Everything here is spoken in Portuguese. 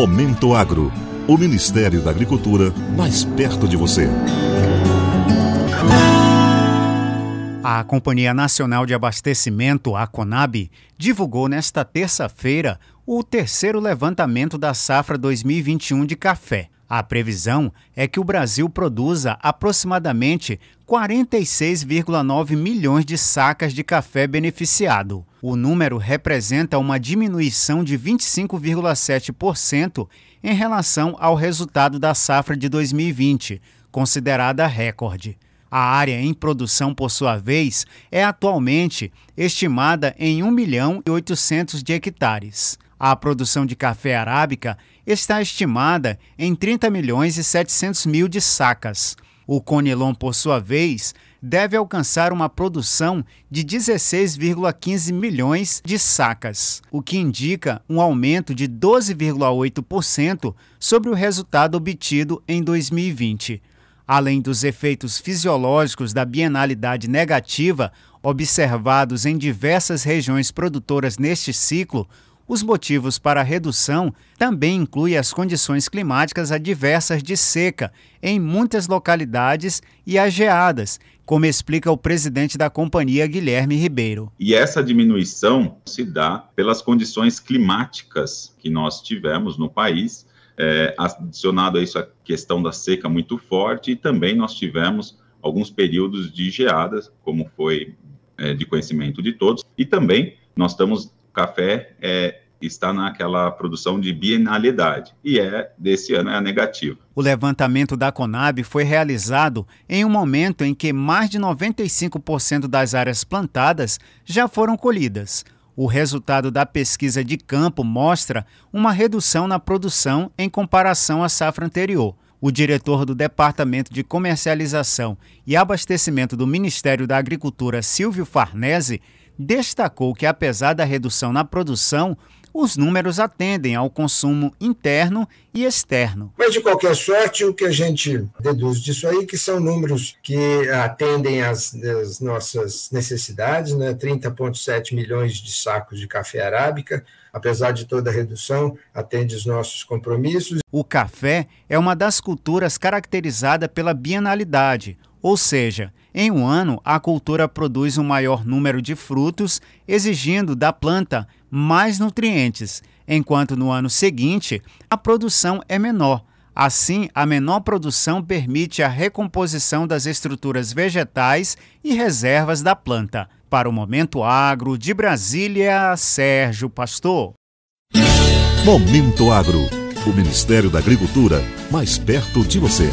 Momento Agro, o Ministério da Agricultura mais perto de você. A Companhia Nacional de Abastecimento, a Conab, divulgou nesta terça-feira o terceiro levantamento da safra 2021 de café. A previsão é que o Brasil produza aproximadamente 46,9 milhões de sacas de café beneficiado. O número representa uma diminuição de 25,7% em relação ao resultado da safra de 2020, considerada recorde. A área em produção, por sua vez, é atualmente estimada em 1 milhão e 800 de hectares. A produção de café arábica está estimada em 30 milhões e 700 mil de sacas, o Conilon, por sua vez, deve alcançar uma produção de 16,15 milhões de sacas, o que indica um aumento de 12,8% sobre o resultado obtido em 2020. Além dos efeitos fisiológicos da bienalidade negativa observados em diversas regiões produtoras neste ciclo, os motivos para a redução também incluem as condições climáticas adversas de seca em muitas localidades e as geadas, como explica o presidente da companhia, Guilherme Ribeiro. E essa diminuição se dá pelas condições climáticas que nós tivemos no país, é, adicionado a isso a questão da seca muito forte, e também nós tivemos alguns períodos de geadas, como foi é, de conhecimento de todos, e também nós estamos café é está naquela produção de bienalidade, e é desse ano é a negativa. O levantamento da Conab foi realizado em um momento em que mais de 95% das áreas plantadas já foram colhidas. O resultado da pesquisa de campo mostra uma redução na produção em comparação à safra anterior. O diretor do Departamento de Comercialização e Abastecimento do Ministério da Agricultura, Silvio Farnese, destacou que, apesar da redução na produção, os números atendem ao consumo interno e externo. Mas, de qualquer sorte, o que a gente deduz disso aí, que são números que atendem às, nossas necessidades, né? 30,7 milhões de sacos de café arábica, apesar de toda a redução, atende os nossos compromissos. O café é uma das culturas caracterizada pela bienalidade, ou seja, em um ano a cultura produz um maior número de frutos, exigindo da planta mais nutrientes, enquanto no ano seguinte a produção é menor. Assim, a menor produção permite a recomposição das estruturas vegetais e reservas da planta. Para o Momento Agro, de Brasília, Sérgio Pastor. Momento Agro. O Ministério da Agricultura, mais perto de você.